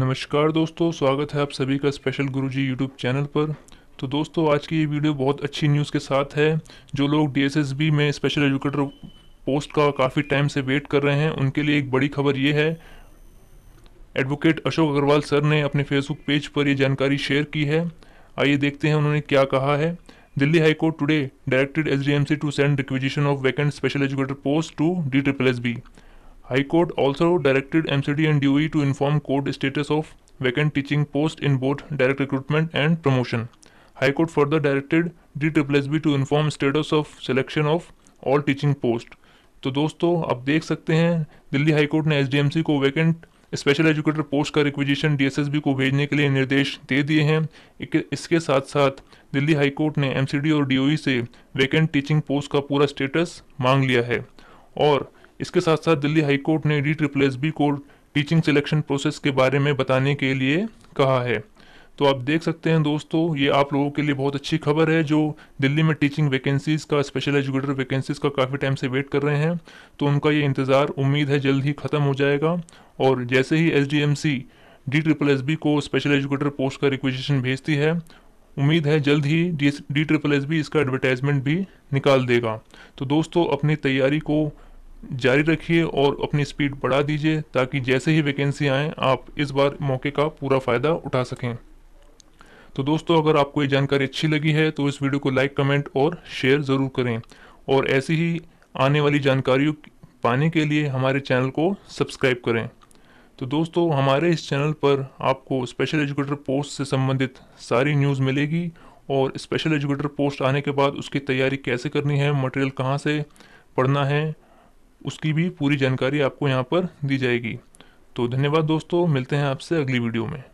नमस्कार दोस्तों स्वागत है आप सभी का स्पेशल गुरुजी यूट्यूब चैनल पर तो दोस्तों आज की ये वीडियो बहुत अच्छी न्यूज़ के साथ है जो लोग डीएसएसबी में स्पेशल एजुकेटर पोस्ट का काफ़ी टाइम से वेट कर रहे हैं उनके लिए एक बड़ी खबर ये है एडवोकेट अशोक अग्रवाल सर ने अपने फेसबुक पेज पर ये जानकारी शेयर की है आइए देखते हैं उन्होंने क्या कहा है Delhi high court today directed H to send requisition of vacant special educator post to D triple S B High Court also directed MCD and DOE to inform court status of vacant teaching post in both direct recruitment and promotion. High Court further directed DSSB to inform status of selection of all teaching post. तो दोस्तों आप देख सकते हैं Delhi high court ने SDMC को vacant special educator post का requisition DSSB को भेजने के लिए निर्देश दे दिए हैं इसके साथ साथ दिल्ली हाई कोर्ट ने एमसीडी और डीओई से वैकेंट टीचिंग पोस्ट का पूरा स्टेटस मांग लिया है और इसके साथ साथ दिल्ली हाईकोर्ट ने डी ट्रिपल एस बी को टीचिंग सिलेक्शन प्रोसेस के बारे में बताने के लिए कहा है तो आप देख सकते हैं दोस्तों ये आप लोगों के लिए बहुत अच्छी खबर है जो दिल्ली में टीचिंग वैकेंसीज़ का स्पेशल एजुकेटर वैकेंसीज़ का काफ़ी टाइम से वेट कर रहे हैं तो उनका ये इंतज़ार उम्मीद है जल्द ही ख़त्म हो जाएगा और जैसे ही S D M C D triple S B को स्पेशल एजुकेटर पोस्ट का रिक्वेजेशन भेजती है उम्मीद है जल्द ही डी ट्रिपल एस बी इसका एडवर्टाइजमेंट भी निकाल देगा तो दोस्तों अपनी तैयारी को जारी रखिए और अपनी स्पीड बढ़ा दीजिए ताकि जैसे ही वैकेंसी आए आप इस बार मौके का पूरा फ़ायदा उठा सकें तो दोस्तों अगर आपको ये जानकारी अच्छी लगी है तो इस वीडियो को लाइक कमेंट और शेयर ज़रूर करें और ऐसी ही आने वाली जानकारियों पाने के लिए हमारे चैनल को सब्सक्राइब करें तो दोस्तों हमारे इस चैनल पर आपको स्पेशल एजुकेटर पोस्ट से संबंधित सारी न्यूज़ मिलेगी और स्पेशल एजुकेटर पोस्ट आने के बाद उसकी तैयारी कैसे करनी है मटेरियल कहाँ से पढ़ना है उसकी भी पूरी जानकारी आपको यहाँ पर दी जाएगी तो धन्यवाद दोस्तों मिलते हैं आपसे अगली वीडियो में